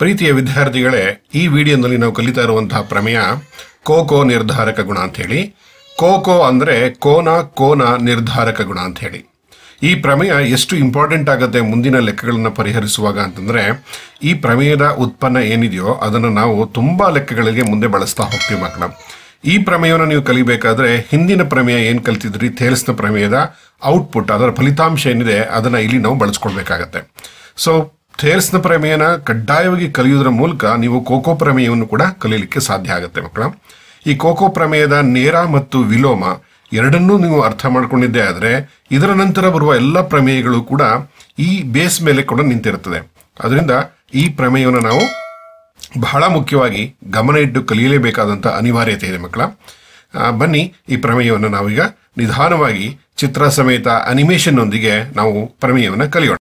ಪ್ರೀತಿಯ ವಿದ್ಯಾರ್ಥಿಗಳೇ ಈ ವಿಡಿಯೋನಲ್ಲಿ ನಾವು ಕಲಿತಾ ಇರುವಂತಹ ಪ್ರಮೇಯ ಕೋಕೋ ನಿರ್ಧಾರಕ ಗುಣ ಅಂತ ಹೇಳಿ ಕೋಕೋ ಅಂದ್ರೆ ಕೋನ ಕೋನ ನಿರ್ಧಾರಕ ಗುಣ ಅಂತ ಹೇಳಿ ಈ ಪ್ರಮೇಯ ಎಷ್ಟು ಇಂಪಾರ್ಟೆಂಟ್ ಆಗುತ್ತೆ ಮುಂದಿನ ಲೆಕ್ಕಗಳನ್ನು ಪರಿಹರಿಸುವಾಗ ಅಂತಂದ್ರೆ ಈ ಪ್ರಮೇಯದ ಉತ್ಪನ್ನ ಏನಿದೆಯೋ ಅದನ್ನು ನಾವು ತುಂಬಾ ಲೆಕ್ಕಗಳಿಗೆ ಮುಂದೆ ಬಳಸ್ತಾ ಹೋಗ್ತೀವಿ ಮಕ್ಕಳ ಈ ಪ್ರಮೇಯವನ್ನು ನೀವು ಕಲಿಬೇಕಾದ್ರೆ ಹಿಂದಿನ ಪ್ರಮೇಯ ಏನು ಕಲ್ತಿದ್ರಿ ತೇಲ್ಸ್ನ ಪ್ರಮೇಯದ ಔಟ್ಪುಟ್ ಅದರ ಫಲಿತಾಂಶ ಏನಿದೆ ಅದನ್ನು ಇಲ್ಲಿ ನಾವು ಬಳಸ್ಕೊಳ್ಬೇಕಾಗತ್ತೆ ಸೊ ಥೇರ್ಸ್ನ ಪ್ರಮೇಯನ ಕಡ್ಡಾಯವಾಗಿ ಕಲಿಯೋದ್ರ ಮೂಲಕ ನೀವು ಕೋಕೋ ಪ್ರಮೇಯವನ್ನು ಕೂಡ ಕಲಿಯಲಿಕ್ಕೆ ಸಾಧ್ಯ ಆಗುತ್ತೆ ಮಕ್ಕಳ ಈ ಕೋಕೋ ಪ್ರಮೇಯದ ನೇರ ಮತ್ತು ವಿಲೋಮ ಎರಡನ್ನೂ ನೀವು ಅರ್ಥ ಮಾಡ್ಕೊಂಡಿದ್ದೇ ಆದರೆ ಇದರ ನಂತರ ಬರುವ ಎಲ್ಲ ಪ್ರಮೇಯಗಳು ಕೂಡ ಈ ಬೇಸ್ ಮೇಲೆ ಕೂಡ ನಿಂತಿರುತ್ತದೆ ಅದರಿಂದ ಈ ಪ್ರಮೇಯವನ್ನು ನಾವು ಬಹಳ ಮುಖ್ಯವಾಗಿ ಗಮನ ಇಟ್ಟು ಕಲಿಯಲೇಬೇಕಾದಂಥ ಅನಿವಾರ್ಯತೆ ಇದೆ ಮಕ್ಕಳ ಬನ್ನಿ ಈ ಪ್ರಮೇಯವನ್ನು ನಾವೀಗ ನಿಧಾನವಾಗಿ ಚಿತ್ರ ಸಮೇತ ಅನಿಮೇಷನ್ ನೊಂದಿಗೆ ನಾವು ಪ್ರಮೇಯವನ್ನು ಕಲಿಯೋಣ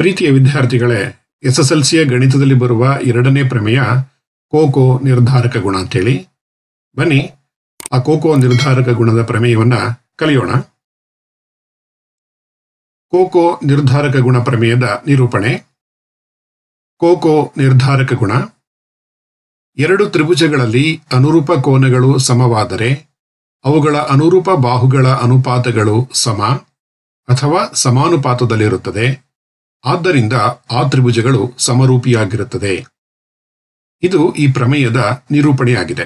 ಪ್ರೀತಿಯ ವಿದ್ಯಾರ್ಥಿಗಳೇ ಎಸ್ಎಸ್ಎಲ್ಸಿಯ ಗಣಿತದಲ್ಲಿ ಬರುವ ಎರಡನೇ ಪ್ರಮೇಯ ಕೋಕೋ ನಿರ್ಧಾರಕ ಗುಣ ಅಂತೇಳಿ ಬನ್ನಿ ಆ ಕೋಕೋ ನಿರ್ಧಾರಕ ಗುಣದ ಪ್ರಮೇಯವನ್ನ ಕಲಿಯೋಣ ಕೋಕೋ ನಿರ್ಧಾರಕ ಗುಣ ಪ್ರಮೇಯದ ನಿರೂಪಣೆ ಕೋಕೋ ನಿರ್ಧಾರಕ ಗುಣ ಎರಡು ತ್ರಿಭುಜಗಳಲ್ಲಿ ಅನುರೂಪ ಕೋನಗಳು ಸಮವಾದರೆ ಅವುಗಳ ಅನುರೂಪ ಬಾಹುಗಳ ಅನುಪಾತಗಳು ಸಮ ಅಥವಾ ಸಮಾನುಪಾತದಲ್ಲಿರುತ್ತದೆ ಆದ್ದರಿಂದ ಆ ತ್ರಿಭುಜಗಳು ಸಮರೂಪಿಯಾಗಿರುತ್ತದೆ ಇದು ಈ ಪ್ರಮೇಯದ ನಿರೂಪಣೆಯಾಗಿದೆ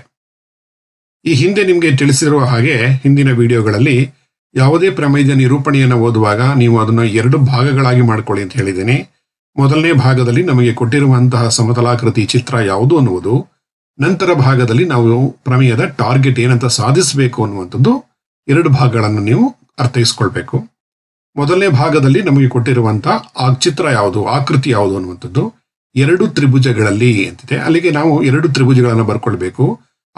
ಈ ಹಿಂದೆ ನಿಮಗೆ ತಿಳಿಸಿರುವ ಹಾಗೆ ಹಿಂದಿನ ವಿಡಿಯೋಗಳಲ್ಲಿ ಯಾವುದೇ ಪ್ರಮೇಯದ ನಿರೂಪಣೆಯನ್ನು ಓದುವಾಗ ನೀವು ಅದನ್ನು ಎರಡು ಭಾಗಗಳಾಗಿ ಮಾಡಿಕೊಳ್ಳಿ ಅಂತ ಹೇಳಿದ್ದೀನಿ ಮೊದಲನೇ ಭಾಗದಲ್ಲಿ ನಮಗೆ ಕೊಟ್ಟಿರುವಂತಹ ಸಮತಲಾಕೃತಿ ಚಿತ್ರ ಯಾವುದು ಅನ್ನುವುದು ನಂತರ ಭಾಗದಲ್ಲಿ ನಾವು ಪ್ರಮೇಯದ ಟಾರ್ಗೆಟ್ ಏನಂತ ಸಾಧಿಸಬೇಕು ಅನ್ನುವಂಥದ್ದು ಎರಡು ಭಾಗಗಳನ್ನು ನೀವು ಅರ್ಥೈಸ್ಕೊಳ್ಬೇಕು ಮೊದಲನೇ ಭಾಗದಲ್ಲಿ ನಮಗೆ ಕೊಟ್ಟಿರುವಂತಹ ಆ ಚಿತ್ರ ಯಾವುದು ಆಕೃತಿ ಯಾವುದು ಅನ್ನುವಂಥದ್ದು ಎರಡು ತ್ರಿಭುಜಗಳಲ್ಲಿ ಅಂತಿದೆ ಅಲ್ಲಿಗೆ ನಾವು ಎರಡು ತ್ರಿಭುಜಗಳನ್ನು ಬರ್ಕೊಳ್ಬೇಕು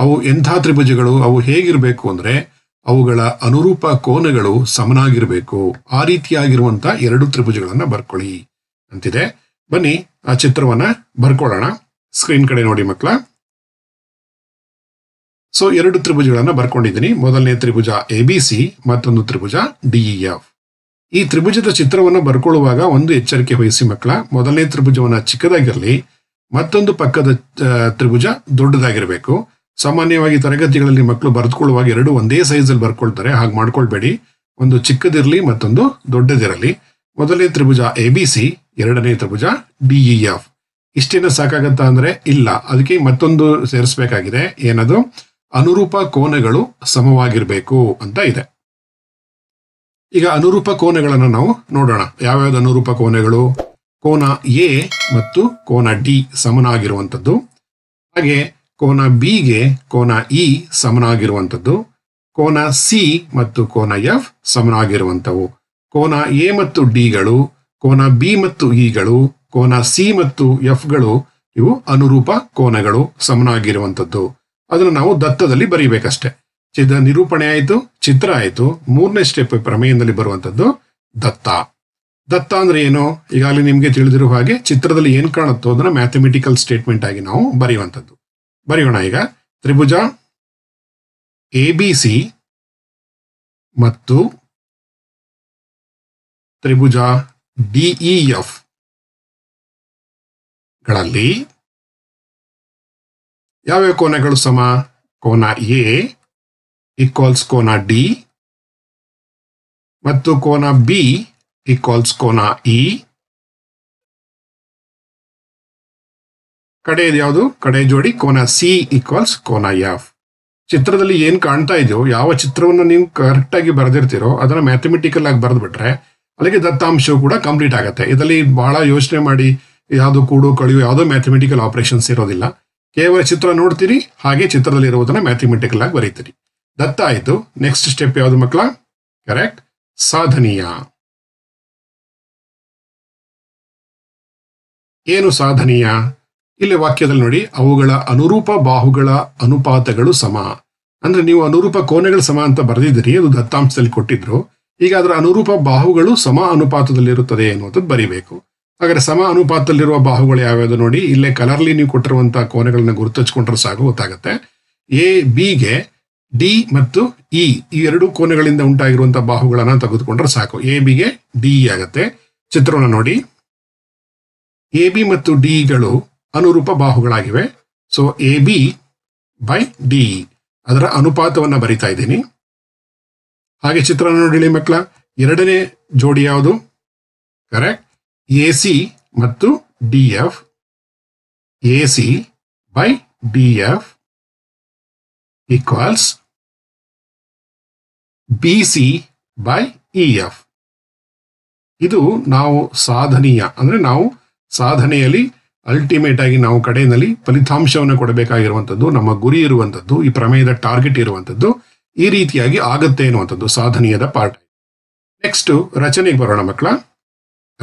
ಅವು ಎಂಥ ತ್ರಿಭುಜಗಳು ಅವು ಹೇಗಿರಬೇಕು ಅಂದ್ರೆ ಅವುಗಳ ಅನುರೂಪ ಕೋನಗಳು ಸಮನಾಗಿರಬೇಕು ಆ ರೀತಿಯಾಗಿರುವಂತಹ ಎರಡು ತ್ರಿಭುಜಗಳನ್ನು ಬರ್ಕೊಳ್ಳಿ ಅಂತಿದೆ ಬನ್ನಿ ಆ ಚಿತ್ರವನ್ನ ಬರ್ಕೊಳ್ಳೋಣ ಸ್ಕ್ರೀನ್ ಕಡೆ ನೋಡಿ ಮಕ್ಕಳ ಸೊ ಎರಡು ತ್ರಿಭುಜಗಳನ್ನು ಬರ್ಕೊಂಡಿದ್ದೀನಿ ಮೊದಲನೇ ತ್ರಿಭುಜ ಎ ಬಿ ಸಿ ಮತ್ತೊಂದು ತ್ರಿಭುಜ ಡಿಇ ಎಫ್ e ಈ ತ್ರಿಭುಜದ ಚಿತ್ರವನ್ನು ಬರ್ಕೊಳ್ಳುವಾಗ ಒಂದು ಎಚ್ಚರಿಕೆ ವಹಿಸಿ ಮಕ್ಕಳ ಮೊದಲನೇ ತ್ರಿಭುಜವನ್ನ ಚಿಕ್ಕದಾಗಿರಲಿ ಮತ್ತೊಂದು ಪಕ್ಕದ ತ್ರಿಭುಜ ದೊಡ್ಡದಾಗಿರಬೇಕು ಸಾಮಾನ್ಯವಾಗಿ ತರಗತಿಗಳಲ್ಲಿ ಮಕ್ಕಳು ಬರೆದುಕೊಳ್ಳುವಾಗ ಎರಡು ಒಂದೇ ಸೈಜಲ್ಲಿ ಬರ್ಕೊಳ್ತಾರೆ ಹಾಗೆ ಮಾಡ್ಕೊಳ್ಬೇಡಿ ಒಂದು ಚಿಕ್ಕದಿರಲಿ ಮತ್ತೊಂದು ದೊಡ್ಡದಿರಲಿ ಮೊದಲನೇ ತ್ರಿಭುಜ ಎ ಬಿ ಸಿ ಎರಡನೇ ತ್ರಿಭುಜ ಡಿಇ ಎಫ್ e ಇಷ್ಟೇನ ಸಾಕಾಗತ್ತಾ ಅಂದ್ರೆ ಇಲ್ಲ ಅದಕ್ಕೆ ಮತ್ತೊಂದು ಸೇರಿಸಬೇಕಾಗಿದೆ ಏನದು ಅನುರೂಪ ಕೋನಗಳು ಸಮವಾಗಿರಬೇಕು ಅಂತ ಇದೆ ಈಗ ಅನುರೂಪ ಕೋನಗಳನ್ನು ನಾವು ನೋಡೋಣ ಯಾವ್ಯಾವ್ದು ಅನುರೂಪ ಕೋನಗಳು ಕೋನ ಎ ಮತ್ತು ಕೋನ ಡಿ ಸಮನಾಗಿರುವಂಥದ್ದು ಹಾಗೆ ಕೋನ ಬಿಗೆ ಕೋನ ಇ ಸಮನಾಗಿರುವಂಥದ್ದು ಕೋನ ಸಿ ಮತ್ತು ಕೋನ ಎಫ್ ಸಮನಾಗಿರುವಂಥವು ಕೋನ ಎ ಮತ್ತು ಡಿಗಳು ಕೋನ ಬಿ ಮತ್ತು ಇಗಳು ಕೋನ ಸಿ ಮತ್ತು ಎಫ್ಗಳು ಇವು ಅನುರೂಪ ಕೋನಗಳು ಸಮನಾಗಿರುವಂಥದ್ದು ಅದನ್ನು ನಾವು ದತ್ತದಲ್ಲಿ ಬರೀಬೇಕಷ್ಟೆ ಚಿದ ನಿರೂಪಣೆ ಆಯಿತು ಚಿತ್ರ ಆಯಿತು ಮೂರನೇ ಸ್ಟೆಪ್ ಪ್ರಮೇಯದಲ್ಲಿ ಬರುವಂಥದ್ದು ದತ್ತ ದತ್ತ ಅಂದ್ರೆ ಏನು ಈಗಾಗಲೇ ನಿಮಗೆ ತಿಳಿದಿರುವ ಹಾಗೆ ಚಿತ್ರದಲ್ಲಿ ಏನು ಕಾಣುತ್ತೋ ಅದನ್ನ ಮ್ಯಾಥಮೆಟಿಕಲ್ ಸ್ಟೇಟ್ಮೆಂಟ್ ಆಗಿ ನಾವು ಬರೆಯುವಂಥದ್ದು ಬರೆಯೋಣ ಈಗ ತ್ರಿಭುಜ ಎ ಬಿ ಸಿ ಮತ್ತು ತ್ರಿಭುಜ ಡಿಇಎಫ್ e ಗಳಲ್ಲಿ ಯಾವ್ಯಾವ ಕೋನಗಳು ಸಮ ಕೋನ ಎ ಈಕ್ವಲ್ಸ್ ಕೋನ ಡಿ ಮತ್ತು ಕೋನ ಬಿ ಈಕ್ವಲ್ಸ್ ಕೋನ ಇ ಕಡೆ ಯಾವುದು ಕಡೆ ಜೋಡಿ ಕೋನ ಸಿ ಈಕ್ವಲ್ಸ್ ಕೋನ ಎಫ್ ಚಿತ್ರದಲ್ಲಿ ಏನು ಕಾಣ್ತಾ ಇದೆಯೋ ಯಾವ ಚಿತ್ರವನ್ನು ನೀವು ಕರೆಕ್ಟಾಗಿ ಬರೆದಿರ್ತೀರೋ ಅದನ್ನ ಮ್ಯಾಥಮೆಟಿಕಲ್ ಆಗಿ ಬಿಟ್ರೆ ಅಲ್ಲಿಗೆ ದತ್ತಾಂಶವು ಕೂಡ ಕಂಪ್ಲೀಟ್ ಆಗುತ್ತೆ ಇದರಲ್ಲಿ ಬಹಳ ಯೋಚನೆ ಮಾಡಿ ಯಾವುದು ಕೂಡು ಕಳೆಯು ಯಾವುದೋ ಮ್ಯಾಥಮೆಟಿಕಲ್ ಆಪರೇಷನ್ಸ್ ಇರೋದಿಲ್ಲ ಕೇವಲ ಚಿತ್ರ ನೋಡ್ತೀರಿ ಹಾಗೆ ಚಿತ್ರದಲ್ಲಿ ಇರುವುದನ್ನು ಮ್ಯಾಥಮೆಟಿಕಲ್ ಆಗಿ ಬರೀತೀರಿ ದತ್ತ ಆಯ್ತು ನೆಕ್ಸ್ಟ್ ಸ್ಟೆಪ್ ಯಾವುದು ಮಕ್ಕಳ ಕರೆಕ್ಟ್ ಸಾಧನೀಯ ಏನು ಸಾಧನೀಯ ಇಲ್ಲಿ ವಾಕ್ಯದಲ್ಲಿ ನೋಡಿ ಅವುಗಳ ಅನುರೂಪ ಬಾಹುಗಳ ಅನುಪಾತಗಳು ಸಮ ಅಂದ್ರೆ ನೀವು ಅನುರೂಪ ಕೋಣೆಗಳು ಸಮ ಅಂತ ಬರೆದಿದ್ದೀರಿ ಅದು ದತ್ತಾಂಶದಲ್ಲಿ ಕೊಟ್ಟಿದ್ರು ಈಗ ಅದರ ಅನುರೂಪ ಬಾಹುಗಳು ಸಮ ಅನುಪಾತದಲ್ಲಿರುತ್ತದೆ ಅನ್ನುವಂಥದ್ದು ಬರೀಬೇಕು ಹಾಗಾದ್ರೆ ಸಮ ಅನುಪಾತದಲ್ಲಿರುವ ಬಾಹುಗಳು ಯಾವ್ಯಾವುದು ನೋಡಿ ಇಲ್ಲೇ ಕಲರ್ಲಿ ನೀವು ಕೊಟ್ಟಿರುವಂತಹ ಕೋನೆಗಳನ್ನ ಗುರುತಚ್ಕೊಂಡ್ರೆ ಸಾಕು ಗೊತ್ತಾಗುತ್ತೆ ಎ ಗೆ ಡಿ ಮತ್ತು ಇ e, ಈ ಎರಡು ಕೋನೆಗಳಿಂದ ಉಂಟಾಗಿರುವಂತಹ ಬಾಹುಗಳನ್ನ ತೆಗೆದುಕೊಂಡ್ರೆ ಸಾಕು ಎ ಬಿಗೆ ಡಿ ಆಗುತ್ತೆ ಚಿತ್ರವನ್ನು ನೋಡಿ ಎ ಬಿ ಮತ್ತು ಡಿಗಳು ಅನುರೂಪ ಬಾಹುಗಳಾಗಿವೆ so A B by D ಅದರ ಅನುಪಾತವನ್ನು ಬರಿತಾ ಇದ್ದೀನಿ ಹಾಗೆ ಚಿತ್ರ ನೋಡಿ ಮಕ್ಕಳ ಎರಡನೇ ಜೋಡಿ ಯಾವುದು ಕರೆಕ್ಟ್ ಎ ಸಿ ಮತ್ತು D F A C by D F equals B C by E F ಇದು ನಾವು ಸಾಧನೀಯ ಅಂದ್ರೆ ನಾವು ಸಾಧನೆಯಲ್ಲಿ ಅಲ್ಟಿಮೇಟ್ ಆಗಿ ನಾವು ಕಡೆಯಲ್ಲಿ ಫಲಿತಾಂಶವನ್ನು ಕೊಡಬೇಕಾಗಿರುವಂಥದ್ದು ನಮ್ಮ ಗುರಿ ಇರುವಂಥದ್ದು ಈ ಪ್ರಮೇಯದ ಟಾರ್ಗೆಟ್ ಇರುವಂಥದ್ದು ಈ ರೀತಿಯಾಗಿ ಆಗುತ್ತೆ ಎನ್ನುವಂಥದ್ದು ಸಾಧನೀಯದ ಪಾರ್ಟ್ ನೆಕ್ಸ್ಟ್ ರಚನೆಗೆ ಬರೋಣ ಮಕ್ಕಳ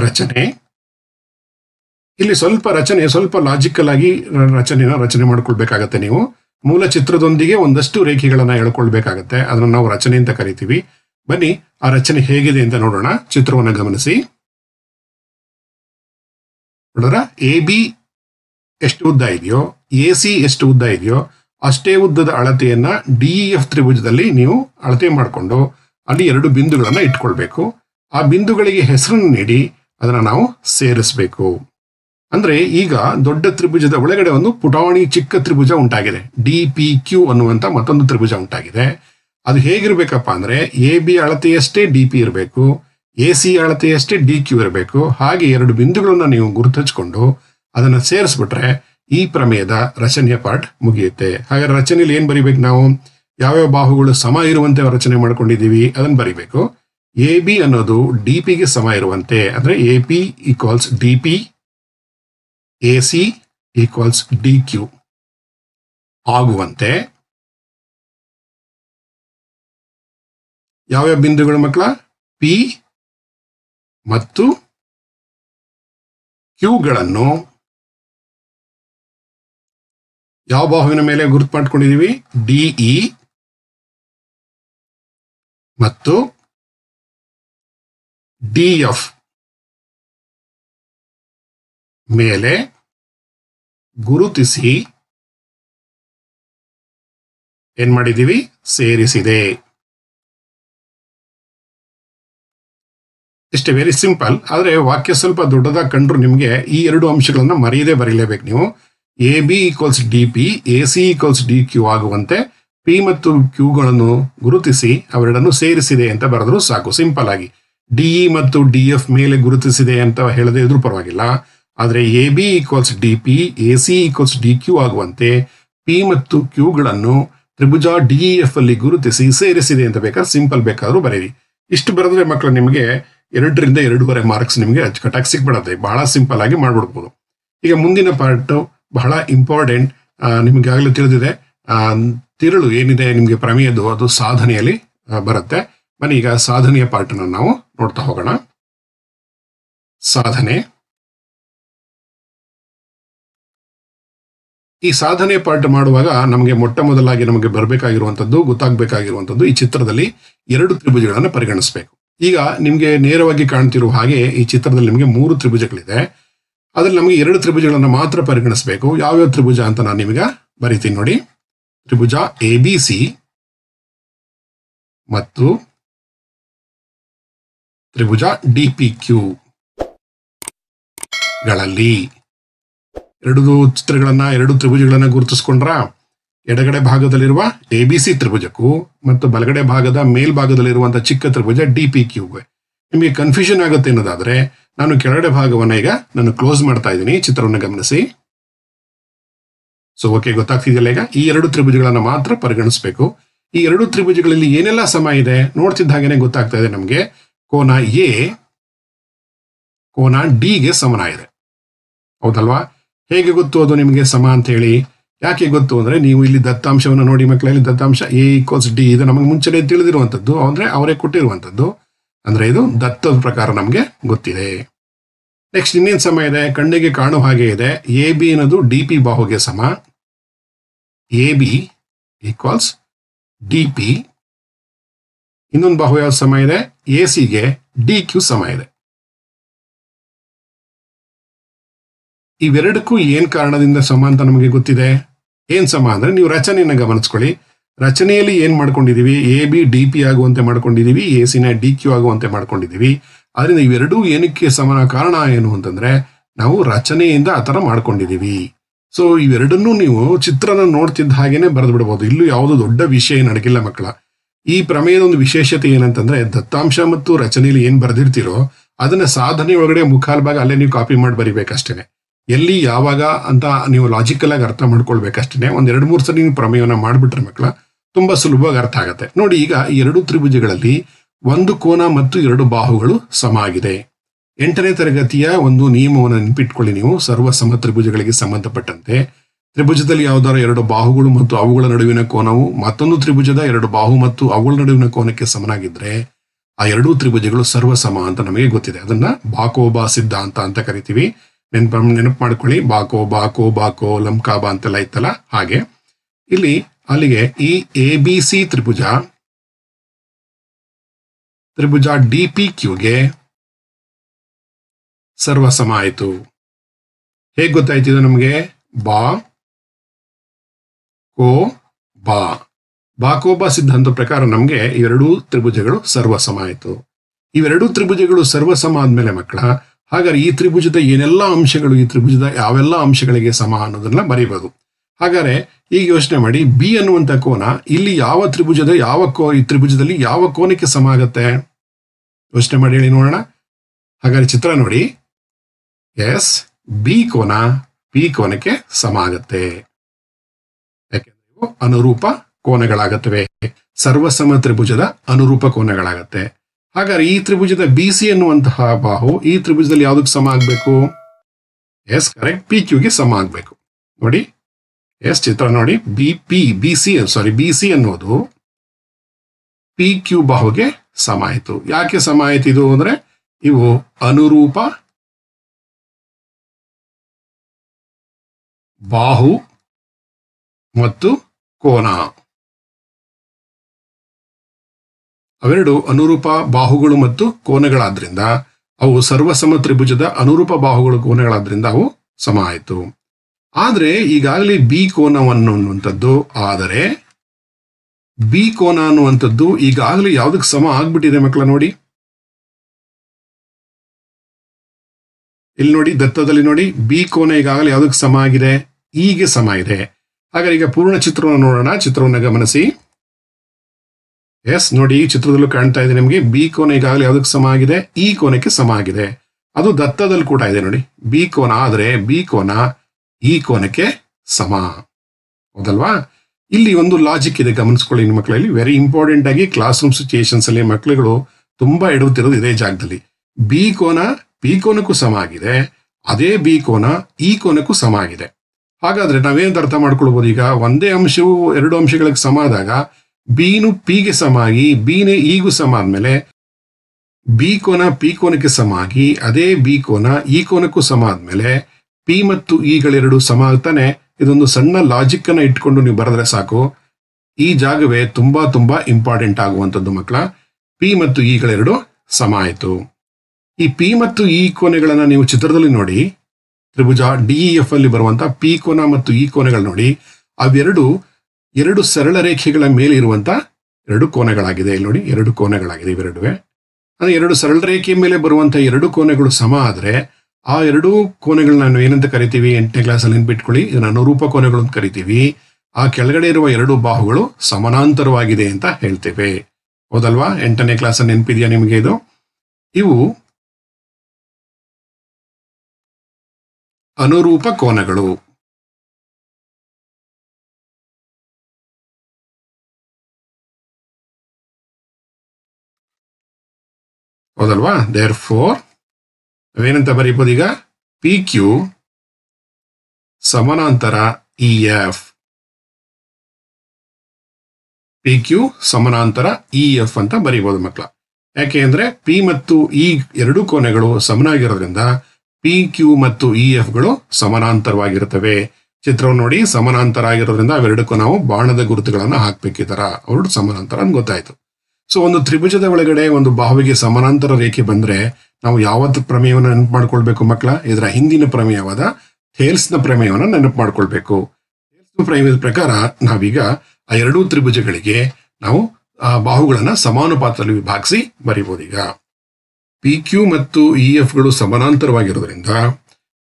ರಚನೆ ಇಲ್ಲಿ ಸ್ವಲ್ಪ ರಚನೆ ಸ್ವಲ್ಪ ಲಾಜಿಕಲ್ ಆಗಿ ರಚನೆನ ರಚನೆ ಮಾಡ್ಕೊಳ್ಬೇಕಾಗತ್ತೆ ನೀವು ಮೂಲ ಚಿತ್ರದೊಂದಿಗೆ ಒಂದಷ್ಟು ರೇಖೆಗಳನ್ನ ಹೇಳ್ಕೊಳ್ಬೇಕಾಗತ್ತೆ ಅದನ್ನ ನಾವು ರಚನೆ ಅಂತ ಕರಿತೀವಿ ಬನ್ನಿ ಆ ರಚನೆ ಹೇಗಿದೆ ಅಂತ ನೋಡೋಣ ಚಿತ್ರವನ್ನು ಗಮನಿಸಿ ನೋಡೋಣ ಎ ಬಿ ಎಷ್ಟು ಉದ್ದ ಇದೆಯೋ ಎ ಸಿ ಎಷ್ಟು ಉದ್ದ ಇದೆಯೋ ಅಷ್ಟೇ ಉದ್ದದ ಅಳತೆಯನ್ನ ಡಿ ಎಫ್ ತ್ರಿಭುಜದಲ್ಲಿ ನೀವು ಅಳತೆ ಮಾಡಿಕೊಂಡು ಅಲ್ಲಿ ಎರಡು ಬಿಂದುಗಳನ್ನ ಇಟ್ಕೊಳ್ಬೇಕು ಆ ಬಿಂದುಗಳಿಗೆ ಹೆಸರನ್ನು ನೀಡಿ ಅದನ್ನು ನಾವು ಸೇರಿಸಬೇಕು ಅಂದ್ರೆ ಈಗ ದೊಡ್ಡ ತ್ರಿಭುಜದ ಒಳಗಡೆ ಒಂದು ಪುಟಾಣಿ ಚಿಕ್ಕ ತ್ರಿಭುಜ ಉಂಟಾಗಿದೆ ಡಿ ಪಿ ಕ್ಯೂ ಅನ್ನುವಂಥ ಮತ್ತೊಂದು ತ್ರಿಭುಜ ಉಂಟಾಗಿದೆ ಅದು ಹೇಗಿರ್ಬೇಕಪ್ಪ ಅಂದ್ರೆ ಎ ಬಿ ಅಳತೆಯಷ್ಟೇ ಡಿ ಪಿ ಇರಬೇಕು ಎ ಸಿ ಅಳತೆಯಷ್ಟೇ ಡಿ ಕ್ಯೂ ಇರಬೇಕು ಹಾಗೆ ಎರಡು ಬಿಂದುಗಳನ್ನು ನೀವು ಗುರುತಿಸ್ಕೊಂಡು ಅದನ್ನು ಸೇರಿಸ್ಬಿಟ್ರೆ ಈ ಪ್ರಮೇಯದ ರಚನೆಯ ಪಾರ್ಟ್ ಮುಗಿಯುತ್ತೆ ಹಾಗೆ ರಚನೆಯಲ್ಲಿ ಏನು ಬರಿಬೇಕು ನಾವು ಯಾವ್ಯಾವ ಬಾಹುಗಳು ಸಮ ಇರುವಂತೆ ರಚನೆ ಮಾಡ್ಕೊಂಡಿದ್ದೀವಿ ಅದನ್ನು ಬರಿಬೇಕು ಎ ಬಿ ಅನ್ನೋದು ಡಿ ಪಿಗೆ ಸಮ ಇರುವಂತೆ ಅಂದರೆ A P equals D P A C equals D Q ಆಗುವಂತೆ ಯಾವ್ಯಾವ ಬಿಂದುಗಳು ಮಕ್ಕಳ ಪಿ ಮತ್ತು ಕ್ಯೂಗಳನ್ನು ಯಾವ ಬಾಹುವಿನ ಮೇಲೆ ಗುರುತು ಮಾಡ್ಕೊಂಡಿದ್ದೀವಿ ಡಿಇ e ಮತ್ತು ಡಿಎಫ್ ಮೇಲೆ ಗುರುತಿಸಿ ಏನ್ ಮಾಡಿದೀವಿ ಸೇರಿಸಿದೆ ಇಷ್ಟೇ ವೆರಿ ಸಿಂಪಲ್ ಆದರೆ ವಾಕ್ಯ ಸ್ವಲ್ಪ ದೊಡ್ಡದಾಗಿ ಕಂಡ್ರು ನಿಮಗೆ ಈ ಎರಡು ಅಂಶಗಳನ್ನ ಮರೆಯದೆ ಬರೀಲೇಬೇಕು ನೀವು A B equals D P A C equals D Q ಆಗುವಂತೆ ಪಿ ಮತ್ತು ಕ್ಯೂಗಳನ್ನು ಗುರುತಿಸಿ ಅವೆರಡನ್ನು ಸೇರಿಸಿದೆ ಅಂತ ಬರೆದ್ರು ಸಾಕು ಸಿಂಪಲ್ ಆಗಿ ಡಿಇ ಮತ್ತು ಡಿ ಎಫ್ ಮೇಲೆ ಗುರುತಿಸಿದೆ ಅಂತ ಹೇಳದೇ ಇದ್ರೂ ಪರವಾಗಿಲ್ಲ ಆದರೆ A B equals D P A C equals D Q ಆಗುವಂತೆ ಪಿ ಮತ್ತು ಕ್ಯೂಗಳನ್ನು ತ್ರಿಭುಜ ಡಿ ಎಫ್ ಅಲ್ಲಿ ಗುರುತಿಸಿ ಸೇರಿಸಿದೆ ಅಂತ ಬೇಕಾದ್ರೆ ಸಿಂಪಲ್ ಬೇಕಾದರೂ ಬರೀರಿ ಇಷ್ಟು ಬರೆದ್ರೆ ಮಕ್ಕಳು ನಿಮಗೆ ಎರಡರಿಂದ ಎರಡೂವರೆ ಮಾರ್ಕ್ಸ್ ನಿಮಗೆ ಅಚ್ಚುಕಟ್ಟಾಗಿ ಸಿಕ್ಬಿಡತ್ತೆ ಬಹಳ ಸಿಂಪಲ್ ಆಗಿ ಮಾಡ್ಬಿಡ್ಬೋದು ಈಗ ಮುಂದಿನ ಪಾರ್ಟು ಬಹಳ ಇಂಪಾರ್ಟೆಂಟ್ ಆಗಲೇ ತಿಳಿದಿದೆ ತಿರುಳು ಏನಿದೆ ನಿಮಗೆ ಪ್ರಮೇಯದು ಅದು ಸಾಧನೆಯಲ್ಲಿ ಬರುತ್ತೆ ಬನ್ನಿ ಈಗ ಸಾಧನೆಯ ಪಾಠನ ನಾವು ನೋಡ್ತಾ ಹೋಗೋಣ ಸಾಧನೆ ಈ ಸಾಧನೆ ಪಾರ್ಟ್ ಮಾಡುವಾಗ ನಮಗೆ ಮೊಟ್ಟ ಮೊದಲಾಗಿ ನಮಗೆ ಬರಬೇಕಾಗಿರುವಂಥದ್ದು ಗೊತ್ತಾಗಬೇಕಾಗಿರುವಂಥದ್ದು ಈ ಚಿತ್ರದಲ್ಲಿ ಎರಡು ತ್ರಿಭುಜಗಳನ್ನು ಪರಿಗಣಿಸಬೇಕು ಈಗ ನಿಮಗೆ ನೇರವಾಗಿ ಕಾಣ್ತಿರುವ ಹಾಗೆ ಈ ಚಿತ್ರದಲ್ಲಿ ನಿಮಗೆ ಮೂರು ತ್ರಿಭುಜಗಳಿದೆ ಅದರಲ್ಲಿ ನಮಗೆ ಎರಡು ತ್ರಿಭುಜಗಳನ್ನು ಮಾತ್ರ ಪರಿಗಣಿಸಬೇಕು ಯಾವ್ಯಾವ ತ್ರಿಭುಜ ಅಂತ ನಾನು ನಿಮಗೆ ಬರಿತೀನಿ ನೋಡಿ ತ್ರಿಭುಜ ಎ ಬಿ ಸಿ ಮತ್ತು ತ್ರಿಭುಜ ಡಿ ಪಿ ಕ್ಯೂ ಗಳಲ್ಲಿ ಎರಡು ಚಿತ್ರಗಳನ್ನ ಎರಡು ತ್ರಿಭುಜಗಳನ್ನ ಗುರುತಿಸ್ಕೊಂಡ್ರ ಎಡಗಡೆ ಭಾಗದಲ್ಲಿರುವ ಎ ಬಿ ಸಿ ತ್ರಿಭುಜಕ್ಕೂ ಮತ್ತು ಬಲಗಡೆ ಭಾಗದ ಮೇಲ್ಭಾಗದಲ್ಲಿರುವಂತಹ ಚಿಕ್ಕ ತ್ರಿಭುಜ ಡಿ ಪಿ ಕ್ಯೂಗೆ ನಿಮಗೆ ಕನ್ಫ್ಯೂಷನ್ ಆಗುತ್ತೆ ಅನ್ನೋದಾದ್ರೆ ನಾನು ಕೆಳಗಡೆ ಭಾಗವನ್ನ ಈಗ ನಾನು ಕ್ಲೋಸ್ ಮಾಡ್ತಾ ಇದ್ದೀನಿ ಚಿತ್ರವನ್ನು ಗಮನಿಸಿ ಸೊ ಓಕೆ ಗೊತ್ತಾಗ್ತಿದೆಯಲ್ಲ ಈಗ ಈ ಎರಡು ತ್ರಿಭುಜಗಳನ್ನ ಮಾತ್ರ ಪರಿಗಣಿಸಬೇಕು ಈ ಎರಡು ತ್ರಿಭುಜಗಳಲ್ಲಿ ಏನೆಲ್ಲ ಸಮ ಇದೆ ನೋಡ್ತಿದ್ದ ಹಾಗೇನೆ ಗೊತ್ತಾಗ್ತಾ ಇದೆ ನಮಗೆ ಕೋನ ಎ ಕೋನ ಗೆ ಸಮನ ಇದೆ ಹೌದಲ್ವಾ ಹೇಗೆ ಗೊತ್ತು ಅದು ನಿಮಗೆ ಸಮ ಅಂತ ಹೇಳಿ ಯಾಕೆ ಗೊತ್ತು ಅಂದರೆ ನೀವು ಇಲ್ಲಿ ದತ್ತಾಂಶವನ್ನು ನೋಡಿ ಮಕ್ಕಳಲ್ಲಿ ದತ್ತಾಂಶ ಎ ಈಕ್ವಲ್ಸ್ ಡಿ ಇದು ನಮಗೆ ಮುಂಚೆನೇ ತಿಳಿದಿರುವಂಥದ್ದು ಅಂದರೆ ಅವರೇ ಕೊಟ್ಟಿರುವಂಥದ್ದು ಅಂದರೆ ಇದು ದತ್ತದ ಪ್ರಕಾರ ನಮಗೆ ಗೊತ್ತಿದೆ ನೆಕ್ಸ್ಟ್ ಇನ್ನೇನು ಸಮ ಇದೆ ಕಣ್ಣಿಗೆ ಕಾಣುವ ಹಾಗೆ ಇದೆ ಎ ಬಿ ಅನ್ನೋದು ಡಿ ಪಿ ಬಾಹುಗೆ ಸಮ A B equals D P ಇನ್ನೊಂದು ಬಾಹು ಯಾವ ಸಮ ಇದೆ ಎ ಸಿಗೆ ಡಿ ಕ್ಯೂ ಸಮ ಇದೆ ಇವೆರಡಕ್ಕೂ ಏನ್ ಕಾರಣದಿಂದ ಸಮ ಅಂತ ನಮಗೆ ಗೊತ್ತಿದೆ ಏನ್ ಸಮ ಅಂದ್ರೆ ನೀವು ರಚನೆಯನ್ನ ಗಮನಿಸ್ಕೊಳ್ಳಿ ರಚನೆಯಲ್ಲಿ ಏನ್ ಮಾಡ್ಕೊಂಡಿದೀವಿ ಎ ಬಿ ಡಿ ಪಿ ಆಗುವಂತೆ ಮಾಡ್ಕೊಂಡಿದೀವಿ ಎ ಸಿನ ಡಿ ಕ್ಯೂ ಆಗುವಂತೆ ಮಾಡ್ಕೊಂಡಿದ್ದೀವಿ ಆದ್ರಿಂದ ಇವೆರಡೂ ಏನಕ್ಕೆ ಸಮನ ಕಾರಣ ಏನು ಅಂತಂದ್ರೆ ನಾವು ರಚನೆಯಿಂದ ಆ ಥರ ಮಾಡ್ಕೊಂಡಿದೀವಿ ಸೊ ಇವೆರಡನ್ನೂ ನೀವು ಚಿತ್ರನ ನೋಡ್ತಿದ್ದ ಹಾಗೇನೆ ಬರೆದು ಬಿಡಬಹುದು ಇಲ್ಲೂ ಯಾವುದೋ ದೊಡ್ಡ ವಿಷಯ ನಡಗಿಲ್ಲ ಮಕ್ಕಳ ಈ ಪ್ರಮೇಯದ ಒಂದು ವಿಶೇಷತೆ ಏನಂತಂದ್ರೆ ದತ್ತಾಂಶ ಮತ್ತು ರಚನೆಯಲ್ಲಿ ಏನ್ ಬರೆದಿರ್ತೀರೋ ಅದನ್ನ ಸಾಧನೆ ಒಳಗಡೆ ಮುಖಾಲ್ ಭಾಗ ಅಲ್ಲೇ ನೀವು ಕಾಪಿ ಮಾಡಿ ಬರಿಬೇಕಷ್ಟೇ ಎಲ್ಲಿ ಯಾವಾಗ ಅಂತ ನೀವು ಲಾಜಿಕಲ್ ಆಗಿ ಅರ್ಥ ಮಾಡ್ಕೊಳ್ಬೇಕಷ್ಟೇನೆ ಒಂದ್ ಎರಡು ಮೂರು ಸರಿ ನೀವು ಪ್ರಮೇಯವನ್ನ ಮಾಡ್ಬಿಟ್ರೆ ಮಕ್ಕಳ ತುಂಬಾ ಸುಲಭವಾಗಿ ಅರ್ಥ ಆಗುತ್ತೆ ನೋಡಿ ಈಗ ಎರಡು ತ್ರಿಭುಜಗಳಲ್ಲಿ ಒಂದು ಕೋನ ಮತ್ತು ಎರಡು ಬಾಹುಗಳು ಸಮ ಆಗಿದೆ ಎಂಟನೇ ತರಗತಿಯ ಒಂದು ನಿಯಮವನ್ನು ನೆನಪಿಟ್ಕೊಳ್ಳಿ ನೀವು ಸರ್ವ ಸಮ ತ್ರಿಭುಜಗಳಿಗೆ ಸಂಬಂಧಪಟ್ಟಂತೆ ತ್ರಿಭುಜದಲ್ಲಿ ಯಾವ್ದಾದ್ರು ಎರಡು ಬಾಹುಗಳು ಮತ್ತು ಅವುಗಳ ನಡುವಿನ ಕೋನವು ಮತ್ತೊಂದು ತ್ರಿಭುಜದ ಎರಡು ಬಾಹು ಮತ್ತು ಅವುಗಳ ನಡುವಿನ ಕೋನಕ್ಕೆ ಸಮನಾಗಿದ್ರೆ ಆ ಎರಡೂ ತ್ರಿಭುಜಗಳು ಸರ್ವಸಮ ಅಂತ ನಮಗೆ ಗೊತ್ತಿದೆ ಅದನ್ನ ಬಾಕೋಬಾ ಸಿದ್ಧಾಂತ ಅಂತ ಕರಿತೀವಿ ನೆನಪ ನೆನಪು ಮಾಡ್ಕೊಳ್ಳಿ ಬಾಕೋ ಬಾಕೋ ಬಾಕೋ ಬಾ ಅಂತೆಲ್ಲ ಇತ್ತಲ್ಲ ಹಾಗೆ ಇಲ್ಲಿ ಅಲ್ಲಿಗೆ ಈ ಎ ಬಿ ಸಿ ತ್ರಿಭುಜ ತ್ರಿಭುಜ ಡಿ ಪಿ ಕ್ಯೂಗೆ ಸರ್ವಸಮ ಆಯಿತು ಹೇಗೆ ಗೊತ್ತಾಯ್ತಿದೆ ನಮಗೆ ಬಾ ಕೋ ಬಾ ಬಾಕೋಬಾ ಸಿದ್ಧಾಂತ ಪ್ರಕಾರ ನಮಗೆ ಇವೆರಡೂ ತ್ರಿಭುಜಗಳು ಸರ್ವಸಮ ಆಯಿತು ಇವೆರಡೂ ತ್ರಿಭುಜಗಳು ಸರ್ವಸಮ ಆದಮೇಲೆ ಮಕ್ಕಳ ಹಾಗಾದ್ರೆ ಈ ತ್ರಿಭುಜದ ಏನೆಲ್ಲ ಅಂಶಗಳು ಈ ತ್ರಿಭುಜದ ಯಾವೆಲ್ಲ ಅಂಶಗಳಿಗೆ ಸಮ ಅನ್ನೋದನ್ನ ಮರಿಬೋದು ಹಾಗಾದ್ರೆ ಈಗ ಯೋಚನೆ ಮಾಡಿ ಬಿ ಅನ್ನುವಂಥ ಕೋನ ಇಲ್ಲಿ ಯಾವ ತ್ರಿಭುಜದ ಯಾವ ಕೋ ಈ ತ್ರಿಭುಜದಲ್ಲಿ ಯಾವ ಕೋನಕ್ಕೆ ಸಮ ಆಗತ್ತೆ ಯೋಚನೆ ಮಾಡಿ ಹೇಳಿ ನೋಡೋಣ ಹಾಗಾದ್ರೆ ಚಿತ್ರ ನೋಡಿ ಎಸ್ ಬಿ ಕೋನ ಪಿ ಕೋನಕ್ಕೆ ಸಮ ಆಗತ್ತೆ ಅನುರೂಪ ಕೋನಗಳಾಗುತ್ತವೆ ಸರ್ವಸಮ ತ್ರಿಭುಜದ ಅನುರೂಪ ಕೋನಗಳಾಗತ್ತೆ ಹಾಗಾದ್ರೆ ಈ ತ್ರಿಭುಜದ ಬಿ ಸಿ ಎನ್ನುವಂತಹ ಬಾಹು ಈ ತ್ರಿಭುಜದಲ್ಲಿ ಯಾವುದಕ್ಕೆ ಸಮ ಆಗ್ಬೇಕು ಎಸ್ ಕರೆಕ್ಟ್ ಪಿ ಕ್ಯೂಗೆ ಸಮ ಆಗ್ಬೇಕು ನೋಡಿ ಎಸ್ ಚಿತ್ರ ನೋಡಿ B P B C sorry B C ಅನ್ನೋದು ಪಿ ಕ್ಯೂ ಬಾಹುಗೆ ಸಮ ಆಯಿತು ಯಾಕೆ ಸಮ ಆಯ್ತು ಇದು ಅಂದ್ರೆ ಇವು ಅನುರೂಪ ಬಾಹು ಮತ್ತು ಕೋನ ಅವೆರಡು ಅನುರೂಪ ಬಾಹುಗಳು ಮತ್ತು ಕೋನಗಳಾದ್ರಿಂದ ಅವು ಸರ್ವಸಮ ತ್ರಿಭುಜದ ಅನುರೂಪ ಬಾಹುಗಳು ಕೋನಗಳಾದ್ರಿಂದ ಅವು ಸಮ ಆಯಿತು ಆದರೆ ಈಗಾಗಲೇ ಬಿ ಕೋನವನ್ನು ಅನ್ನುವಂಥದ್ದು ಆದರೆ ಬಿ ಕೋನ ಅನ್ನುವಂಥದ್ದು ಈಗಾಗಲೇ ಯಾವುದಕ್ಕೆ ಸಮ ಆಗ್ಬಿಟ್ಟಿದೆ ಮಕ್ಕಳ ನೋಡಿ ಇಲ್ಲಿ ನೋಡಿ ದತ್ತದಲ್ಲಿ ನೋಡಿ ಬಿ ಕೋನ ಈಗಾಗಲೇ ಯಾವುದಕ್ಕೆ ಸಮ ಆಗಿದೆ ಈಗೆ ಸಮ ಇದೆ ಹಾಗಾದ್ರೆ ಈಗ ಪೂರ್ಣ ಚಿತ್ರವನ್ನು ನೋಡೋಣ ಚಿತ್ರವನ್ನು ಗಮನಿಸಿ ಎಸ್ ನೋಡಿ ಈ ಚಿತ್ರದಲ್ಲೂ ಕಾಣ್ತಾ ಇದೆ ನಿಮಗೆ ಬಿ ಕೋನ ಈಗಾಗಲೇ ಯಾವುದಕ್ಕೆ ಸಮ ಆಗಿದೆ ಈ e ಕೋನಕ್ಕೆ ಸಮ ಆಗಿದೆ ಅದು ದತ್ತದಲ್ಲಿ ಕೂಡ ಇದೆ ನೋಡಿ ಬಿ ಕೋನ ಆದರೆ ಬಿ ಕೋನ ಈ e ಕೋನಕ್ಕೆ ಸಮ ಹೌದಲ್ವಾ ಇಲ್ಲಿ ಒಂದು ಲಾಜಿಕ್ ಇದೆ ಗಮನಿಸ್ಕೊಳ್ಳಿ ನಿಮ್ಮ ಮಕ್ಕಳಲ್ಲಿ ವೆರಿ ಇಂಪಾರ್ಟೆಂಟ್ ಆಗಿ ಕ್ಲಾಸ್ ರೂಮ್ ಸಿಚುಯೇಷನ್ಸ್ ಅಲ್ಲಿ ಮಕ್ಕಳುಗಳು ತುಂಬಾ ಇಡುತ್ತಿರೋದು ಇದೇ ಜಾಗದಲ್ಲಿ ಬಿ ಕೋನ ಪಿ ಕೋನಕ್ಕೂ ಸಮ ಆಗಿದೆ ಅದೇ ಬಿ ಕೋನ ಈ e ಕೋನಕ್ಕೂ ಸಮ ಆಗಿದೆ ಹಾಗಾದ್ರೆ ನಾವೇನು ಅರ್ಥ ಮಾಡ್ಕೊಳ್ಬೋದು ಈಗ ಒಂದೇ ಅಂಶವು ಎರಡು ಅಂಶಗಳಿಗೆ ಸಮ ಆದಾಗ ಬಿನು ಪಿಗೆ ಸಮ ಆಗಿ ಬಿನೇ ಈಗೂ ಸಮ ಆದ್ಮೇಲೆ ಬಿ ಕೋನ ಪಿ ಕೋನಕ್ಕೆ ಸಮಾಗಿ ಅದೇ ಬಿ ಕೋನ ಈ ಕೋನಕ್ಕೂ ಸಮ ಆದ್ಮೇಲೆ ಪಿ ಮತ್ತು ಈಗಳೆರಡು ಸಮ ಆಗ್ತಾನೆ ಇದೊಂದು ಸಣ್ಣ ಲಾಜಿಕ್ ಅನ್ನ ಇಟ್ಕೊಂಡು ನೀವು ಬರೆದ್ರೆ ಸಾಕು ಈ ಜಾಗವೇ ತುಂಬಾ ತುಂಬಾ ಇಂಪಾರ್ಟೆಂಟ್ ಆಗುವಂಥದ್ದು ಮಕ್ಕಳ ಪಿ ಮತ್ತು ಈಗಳೆರಡು ಸಮ ಆಯಿತು ಈ ಪಿ ಮತ್ತು ಈ ಕೋನೆಗಳನ್ನ ನೀವು ಚಿತ್ರದಲ್ಲಿ ನೋಡಿ ತ್ರಿಭುಜ ಎಫ್ e ಅಲ್ಲಿ ಬರುವಂತಹ ಪಿ ಕೋನ ಮತ್ತು ಇ e ಕೋನಗಳು ನೋಡಿ ಅವೆರಡು ಎರಡು ಸರಳ ರೇಖೆಗಳ ಮೇಲೆ ಇರುವಂತ ಎರಡು ಕೋನಗಳಾಗಿದೆ ಇಲ್ಲಿ ನೋಡಿ ಎರಡು ಕೋನಗಳಾಗಿದೆ ಇವೆರಡುವೆ ಅಂದರೆ ಎರಡು ಸರಳ ರೇಖೆಯ ಮೇಲೆ ಬರುವಂಥ ಎರಡು ಕೋನಗಳು ಸಮ ಆದರೆ ಆ ಎರಡೂ ಕೋನಗಳನ್ನ ನಾವು ಏನಂತ ಕರಿತೀವಿ ಎಂಟನೇ ಕ್ಲಾಸಲ್ಲಿ ನೆನ್ಪಿಟ್ಕೊಳ್ಳಿ ಇದನ್ನ ಅನುರೂಪ ಕೋನಗಳು ಅಂತ ಕರಿತೀವಿ ಆ ಕೆಳಗಡೆ ಇರುವ ಎರಡು ಬಾಹುಗಳು ಸಮಾನಾಂತರವಾಗಿದೆ ಅಂತ ಹೇಳ್ತೇವೆ ಹೌದಲ್ವಾ ಎಂಟನೇ ಕ್ಲಾಸ್ ನೆನಪಿದೆಯಾ ನಿಮಗೆ ಇದು ಇವು ಅನುರೂಪ ಕೋನಗಳು ಹೌದಲ್ವಾ ದೇರ್ ಫೋರ್ ಅವೇನಂತ ಬರೀಬೋದು ಈಗ ಪಿ ಕ್ಯೂ ಸಮಾನಾಂತರ ಇ ಎಫ್ ಪಿ ಕ್ಯೂ ಸಮಾನಾಂತರ ಇ e ಎಫ್ ಅಂತ ಬರೀಬಹುದು ಮಕ್ಕಳ ಯಾಕೆ ಅಂದ್ರೆ ಪಿ ಮತ್ತು ಇ e ಎರಡು ಕೋನೆಗಳು ಸಮನಾಗಿರೋದ್ರಿಂದ ಪಿ ಕ್ಯೂ ಮತ್ತು ಇ e, ಎಫ್ ಗಳು ಸಮಾನಾಂತರವಾಗಿರುತ್ತವೆ ಚಿತ್ರವನ್ನು ನೋಡಿ ಸಮಾನಾಂತರ ಆಗಿರೋದ್ರಿಂದ ಅವೆರಡಕ್ಕೂ ನಾವು ಬಾಣದ ಗುರುತುಗಳನ್ನು ಹಾಕ್ಬೇಕು ಅವರು ಸಮಾನಾಂತರ ಅಂತ ಗೊತ್ತಾಯ್ತು ಸೊ ಒಂದು ತ್ರಿಭುಜದ ಒಳಗಡೆ ಒಂದು ಬಾಹುವಿಗೆ ಸಮಾನಾಂತರ ರೇಖೆ ಬಂದ್ರೆ ನಾವು ಯಾವತ್ತ ಪ್ರಮೇಯವನ್ನು ನೆನಪು ಮಾಡ್ಕೊಳ್ಬೇಕು ಮಕ್ಕಳ ಇದರ ಹಿಂದಿನ ಪ್ರಮೇಯವಾದ ಥೇಲ್ಸ್ನ ಪ್ರಮೇಯವನ್ನು ನೆನಪು ಮಾಡ್ಕೊಳ್ಬೇಕು ಥೇಲ್ಸ್ ಪ್ರಮೇಯದ ಪ್ರಕಾರ ನಾವೀಗ ಆ ಎರಡೂ ತ್ರಿಭುಜಗಳಿಗೆ ನಾವು ಆ ಬಾಹುಗಳನ್ನ ಸಮಾನುಪಾತದಲ್ಲಿ ವಿಭಾಗಿಸಿ ಬರೀಬಹುದು ಈಗ ಪಿ ಕ್ಯೂ ಮತ್ತು ಇ e ಗಳು ಸಮಾನಾಂತರವಾಗಿರುವುದರಿಂದ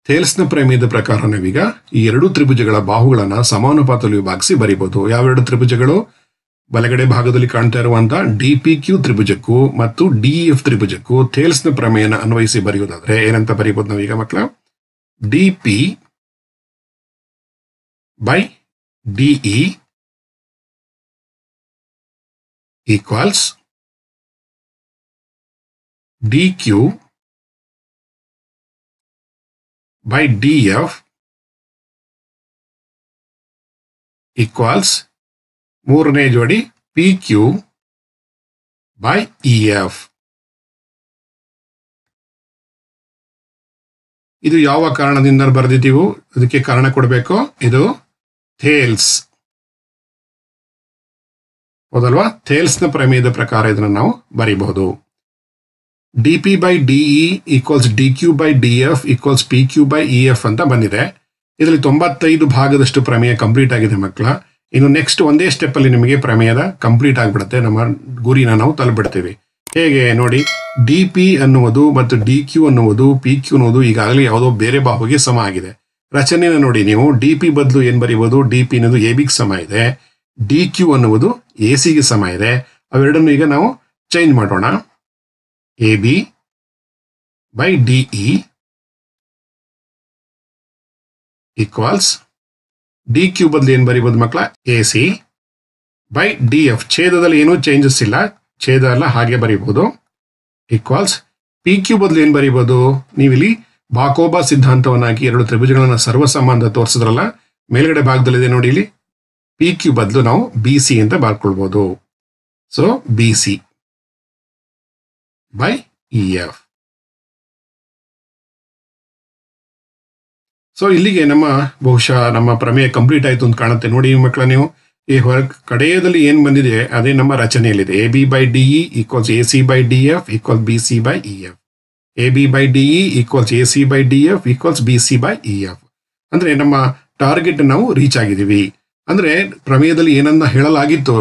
ಥೇಲ್ಸ್ನ ಪ್ರಮೇಯದ ಪ್ರಕಾರ ನಾವೀಗ ಈ ಎರಡು ತ್ರಿಭುಜಗಳ ಬಾಹುಗಳನ್ನು ಸಮಾನುಪಾತದಲ್ಲಿ ವಿಭಾಗಿಸಿ ಬರೀಬಹುದು ಎರಡು ತ್ರಿಭುಜಗಳು ಬಲಗಡೆ ಭಾಗದಲ್ಲಿ ಕಾಣ್ತಾ ಇರುವಂತಹ ಡಿ ಪಿ ಕ್ಯೂ ತ್ರಿಭುಜಕ್ಕೂ ಮತ್ತು ಡಿ ಎಫ್ e ತ್ರಿಭುಜಕ್ಕೂ ಥೇಲ್ಸ್ನ ಪ್ರಮೇಯನ ಅನ್ವಯಿಸಿ ಬರೆಯುವುದಾದ್ರೆ ಏನಂತ ಬರೀಬಹುದು ನಾವೀಗ ಮಕ್ಕಳ D P by DE dq by df equals ಮೂರನೇ ಜೋಡಿ P Q by E F ಇದು ಯಾವ ಕಾರಣದಿಂದ ಬರೆದಿದ್ದೀವು ಅದಕ್ಕೆ ಕಾರಣ ಕೊಡಬೇಕು ಇದು ಥೇಲ್ಸ್ ಹೌದಲ್ವಾ ಥೇಲ್ಸ್ನ ಪ್ರಮೇಯದ ಪ್ರಕಾರ ಇದನ್ನು ನಾವು ಬರೀಬಹುದು dp by E equals D Q by D F equals P Q by E F ಅಂತ ಬಂದಿದೆ ಇದರಲ್ಲಿ ತೊಂಬತ್ತೈದು ಭಾಗದಷ್ಟು ಪ್ರಮೇಯ ಕಂಪ್ಲೀಟ್ ಆಗಿದೆ ಮಕ್ಕಳ ಇನ್ನು ನೆಕ್ಸ್ಟ್ ಒಂದೇ ಸ್ಟೆಪ್ಪಲ್ಲಿ ನಿಮಗೆ ಪ್ರಮೇಯದ ಕಂಪ್ಲೀಟ್ ಆಗಿಬಿಡುತ್ತೆ ನಮ್ಮ ಗುರಿನ ನಾವು ತಲುಪಿಡ್ತೀವಿ ಹೇಗೆ ನೋಡಿ ಡಿ ಪಿ ಅನ್ನುವುದು ಮತ್ತು ಡಿ ಕ್ಯೂ ಅನ್ನುವುದು ಪಿ ಕ್ಯೂ ಅನ್ನೋದು ಈಗಾಗಲೇ ಯಾವುದೋ ಬೇರೆ ಬಾಹುಗೆ ಸಮ ಆಗಿದೆ ರಚನೆನ ನೋಡಿ ನೀವು ಡಿ ಪಿ ಬದಲು ಏನು ಬರೀಬಹುದು ಡಿ ಪಿ ಅನ್ನೋದು ಎ ಬಿಗೆ ಸಮ ಇದೆ ಡಿ ಕ್ಯೂ ಅನ್ನುವುದು ಎ ಸಿಗೆ ಸಮ ಇದೆ ಅವೆರಡನ್ನು ಈಗ ನಾವು ಚೇಂಜ್ ಮಾಡೋಣ AB by DE equals D Q ಬದಲು ಏನು ಬರಿಬೋದು ಮಕ್ಕಳ A C by D F ಛೇದದಲ್ಲಿ ಏನೂ ಚೇಂಜಸ್ ಇಲ್ಲ ಛೇದ ಎಲ್ಲ ಹಾಗೆ ಬರಿಬೋದು ಈಕ್ವಲ್ಸ್ ಪಿ ಕ್ಯೂ ಬದಲು ಏನು ಬರಿಬೋದು ನೀವಿಲ್ಲಿ ಬಾಕೋಬಾ ಸಿದ್ಧಾಂತವನ್ನಾಗಿ ಎರಡು ತ್ರಿಭುಜಗಳನ್ನು ಸರ್ವ ಅಂತ ತೋರಿಸಿದ್ರಲ್ಲ ಮೇಲ್ಗಡೆ ಭಾಗದಲ್ಲಿದೆ ನೋಡಿ ಇಲ್ಲಿ ಪಿ ಕ್ಯೂ ಬದಲು ನಾವು ಬಿ ಸಿ ಅಂತ ಬಾರ್ಕೊಳ್ಬೋದು so B C by EF. So ಇಲ್ಲಿಗೆ ನಮ್ಮ ಬಹುಶಃ ನಮ್ಮ ಪ್ರಮೇಯ ಕಂಪ್ಲೀಟ್ ಆಯಿತು ಅಂತ ಕಾಣುತ್ತೆ ನೋಡಿ ಮಕ್ಕಳ ನೀವು ಈ ಹೊರ ಕಡೆಯದಲ್ಲಿ ಏನು ಬಂದಿದೆ ಅದೇ ನಮ್ಮ ರಚನೆಯಲ್ಲಿದೆ A B by D E equals A C by D F equals B C by E F A B by D E equals A C by D F equals B C by E F ಅಂದರೆ ನಮ್ಮ target ನಾವು reach ಆಗಿದ್ದೀವಿ ಅಂದ್ರೆ ಪ್ರಮೇಯದಲ್ಲಿ ಏನನ್ನ ಹೇಳಲಾಗಿತ್ತು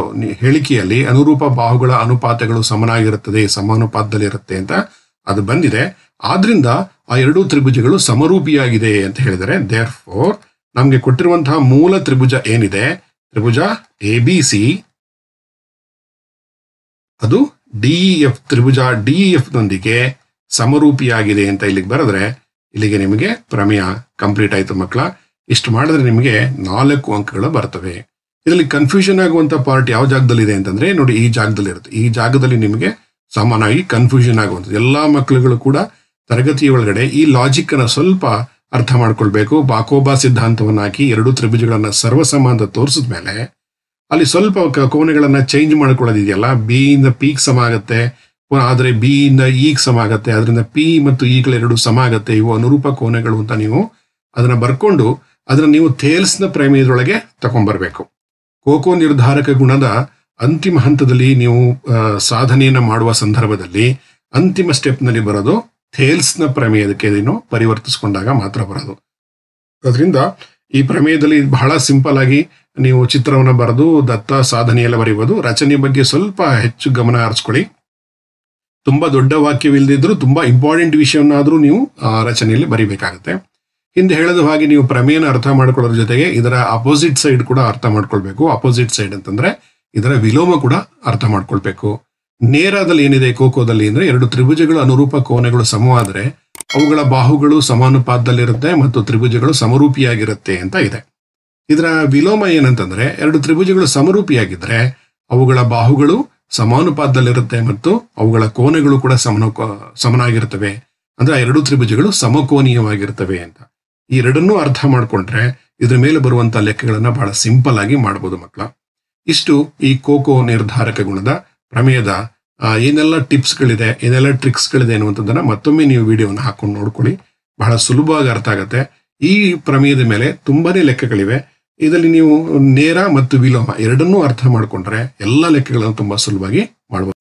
ಹೇಳಿಕೆಯಲ್ಲಿ ಅನುರೂಪ ಬಾಹುಗಳ ಅನುಪಾತಗಳು ಸಮನಾಗಿರುತ್ತದೆ ಸಮಾನುಪಾತದಲ್ಲಿ ಇರುತ್ತೆ ಅಂತ ಅದು ಬಂದಿದೆ ಆದ್ರಿಂದ ಆ ಎರಡು ತ್ರಿಭುಜಗಳು ಸಮರೂಪಿಯಾಗಿದೆ ಅಂತ ಹೇಳಿದರೆ ದೇರ್ ಫೋರ್ ನಮಗೆ ಕೊಟ್ಟಿರುವಂತಹ ಮೂಲ ತ್ರಿಭುಜ ಏನಿದೆ ತ್ರಿಭುಜ ಎ ಬಿ ಸಿ ಅದು ಡಿಇಎಫ್ e ತ್ರಿಭುಜ ಡಿಇಎಫ್ e ನೊಂದಿಗೆ ಸಮರೂಪಿಯಾಗಿದೆ ಅಂತ ಇಲ್ಲಿಗೆ ಬರೆದ್ರೆ ಇಲ್ಲಿಗೆ ನಿಮಗೆ ಪ್ರಮೇಯ ಕಂಪ್ಲೀಟ್ ಆಯಿತು ಮಕ್ಕಳ ಇಷ್ಟು ಮಾಡಿದ್ರೆ ನಿಮಗೆ ನಾಲ್ಕು ಅಂಕಗಳು ಬರ್ತವೆ ಇದರಲ್ಲಿ ಕನ್ಫ್ಯೂಷನ್ ಆಗುವಂತ ಪಾರ್ಟ್ ಯಾವ ಜಾಗದಲ್ಲಿ ಇದೆ ಅಂತಂದ್ರೆ ನೋಡಿ ಈ ಜಾಗದಲ್ಲಿ ಇರುತ್ತೆ ಈ ಜಾಗದಲ್ಲಿ ನಿಮಗೆ ಸಮಾನವಾಗಿ ಕನ್ಫ್ಯೂಷನ್ ಆಗುವಂಥದ್ದು ಎಲ್ಲಾ ಮಕ್ಕಳುಗಳು ಕೂಡ ತರಗತಿಯೊಳಗಡೆ ಒಳಗಡೆ ಈ ಲಾಜಿಕ್ ಅನ್ನ ಸ್ವಲ್ಪ ಅರ್ಥ ಮಾಡ್ಕೊಳ್ಬೇಕು ಬಾಕೋಬಾ ಸಿದ್ಧಾಂತವನ್ನು ಹಾಕಿ ಎರಡು ತ್ರಿಭುಜಗಳನ್ನ ಸರ್ವಸಮ ಅಂತ ತೋರಿಸಿದ ಮೇಲೆ ಅಲ್ಲಿ ಸ್ವಲ್ಪ ಕೋಣೆಗಳನ್ನ ಚೇಂಜ್ ಮಾಡ್ಕೊಳ್ಳೋದಿದೆಯಲ್ಲ ಬಿ ಇಂದ ಪಿಗ್ ಸಮ ಆಗತ್ತೆ ಆದರೆ ಬಿ ಇಂದ ಈಗ e ಸಮ ಆಗತ್ತೆ ಅದರಿಂದ ಪಿ ಮತ್ತು ಈಗಳೆರಡು e ಸಮ ಆಗತ್ತೆ ಇವು ಅನುರೂಪ ಕೋಣೆಗಳು ಅಂತ ನೀವು ಅದನ್ನ ಬರ್ಕೊಂಡು ಅದನ್ನು ನೀವು ಥೇಲ್ಸ್ನ ಪ್ರಮೇಯದೊಳಗೆ ತಗೊಂಡ್ಬರ್ಬೇಕು ಕೋಕೋ ನಿರ್ಧಾರಕ ಗುಣದ ಅಂತಿಮ ಹಂತದಲ್ಲಿ ನೀವು ಸಾಧನೆಯನ್ನು ಮಾಡುವ ಸಂದರ್ಭದಲ್ಲಿ ಅಂತಿಮ ಸ್ಟೆಪ್ನಲ್ಲಿ ಬರೋದು ಥೇಲ್ಸ್ನ ಪ್ರಮೇಯದಕ್ಕೆ ಏನು ಪರಿವರ್ತಿಸ್ಕೊಂಡಾಗ ಮಾತ್ರ ಬರೋದು ಅದರಿಂದ ಈ ಪ್ರಮೇಯದಲ್ಲಿ ಬಹಳ ಸಿಂಪಲ್ ಆಗಿ ನೀವು ಚಿತ್ರವನ್ನು ಬರೆದು ದತ್ತ ಸಾಧನೆಯೆಲ್ಲ ಬರೆಯಬಹುದು ರಚನೆ ಬಗ್ಗೆ ಸ್ವಲ್ಪ ಹೆಚ್ಚು ಗಮನ ಹರಿಸ್ಕೊಳ್ಳಿ ತುಂಬಾ ದೊಡ್ಡ ವಾಕ್ಯವಿಲ್ಲದಿದ್ರು ತುಂಬಾ ಇಂಪಾರ್ಟೆಂಟ್ ವಿಷಯವನ್ನಾದರೂ ನೀವು ರಚನೆಯಲ್ಲಿ ಬರಿಬೇಕಾಗುತ್ತೆ ಹಿಂದೆ ಹೇಳಿದ ಹಾಗೆ ನೀವು ಪ್ರಮೇಯನ ಅರ್ಥ ಮಾಡ್ಕೊಳ್ಳೋದ್ರ ಜೊತೆಗೆ ಇದರ ಅಪೋಸಿಟ್ ಸೈಡ್ ಕೂಡ ಅರ್ಥ ಮಾಡ್ಕೊಳ್ಬೇಕು ಅಪೋಸಿಟ್ ಸೈಡ್ ಅಂತಂದ್ರೆ ಇದರ ವಿಲೋಮ ಕೂಡ ಅರ್ಥ ಮಾಡ್ಕೊಳ್ಬೇಕು ನೇರದಲ್ಲಿ ಏನಿದೆ ಕೋಕೋದಲ್ಲಿ ಅಂದ್ರೆ ಎರಡು ತ್ರಿಭುಜಗಳು ಅನುರೂಪ ಕೋನಗಳು ಸಮವಾದರೆ ಅವುಗಳ ಬಾಹುಗಳು ಸಮಾನುಪಾತದಲ್ಲಿರುತ್ತೆ ಮತ್ತು ತ್ರಿಭುಜಗಳು ಸಮರೂಪಿಯಾಗಿರುತ್ತೆ ಅಂತ ಇದೆ ಇದರ ವಿಲೋಮ ಏನಂತಂದ್ರೆ ಎರಡು ತ್ರಿಭುಜಗಳು ಸಮರೂಪಿಯಾಗಿದ್ರೆ ಅವುಗಳ ಬಾಹುಗಳು ಸಮಾನುಪಾತದಲ್ಲಿರುತ್ತೆ ಮತ್ತು ಅವುಗಳ ಕೋನೆಗಳು ಕೂಡ ಸಮನ ಸಮನಾಗಿರುತ್ತವೆ ಅಂದ್ರೆ ಎರಡು ತ್ರಿಭುಜಗಳು ಸಮಕೋನೀಯವಾಗಿರುತ್ತವೆ ಅಂತ ಈ ಎರಡನ್ನೂ ಅರ್ಥ ಮಾಡಿಕೊಂಡ್ರೆ ಇದ್ರ ಮೇಲೆ ಬರುವಂತ ಲೆಕ್ಕಗಳನ್ನ ಬಹಳ ಸಿಂಪಲ್ ಆಗಿ ಮಾಡಬಹುದು ಮಕ್ಕಳ ಇಷ್ಟು ಈ ಕೋಕೋ ನಿರ್ಧಾರಕ ಗುಣದ ಪ್ರಮೇಯದ ಏನೆಲ್ಲ ಟಿಪ್ಸ್ ಟಿಪ್ಸ್ಗಳಿದೆ ಏನೆಲ್ಲ ಟ್ರಿಕ್ಸ್ಗಳಿದೆ ಅನ್ನುವಂಥದ್ದನ್ನ ಮತ್ತೊಮ್ಮೆ ನೀವು ವಿಡಿಯೋನ ಹಾಕೊಂಡು ನೋಡ್ಕೊಳ್ಳಿ ಬಹಳ ಸುಲಭವಾಗಿ ಅರ್ಥ ಆಗುತ್ತೆ ಈ ಪ್ರಮೇಯದ ಮೇಲೆ ತುಂಬಾನೇ ಲೆಕ್ಕಗಳಿವೆ ಇದರಲ್ಲಿ ನೀವು ನೇರ ಮತ್ತು ವಿಲೋಮ ಎರಡನ್ನೂ ಅರ್ಥ ಮಾಡಿಕೊಂಡ್ರೆ ಎಲ್ಲ ಲೆಕ್ಕಗಳನ್ನು ತುಂಬಾ ಸುಲಭವಾಗಿ ಮಾಡಬಹುದು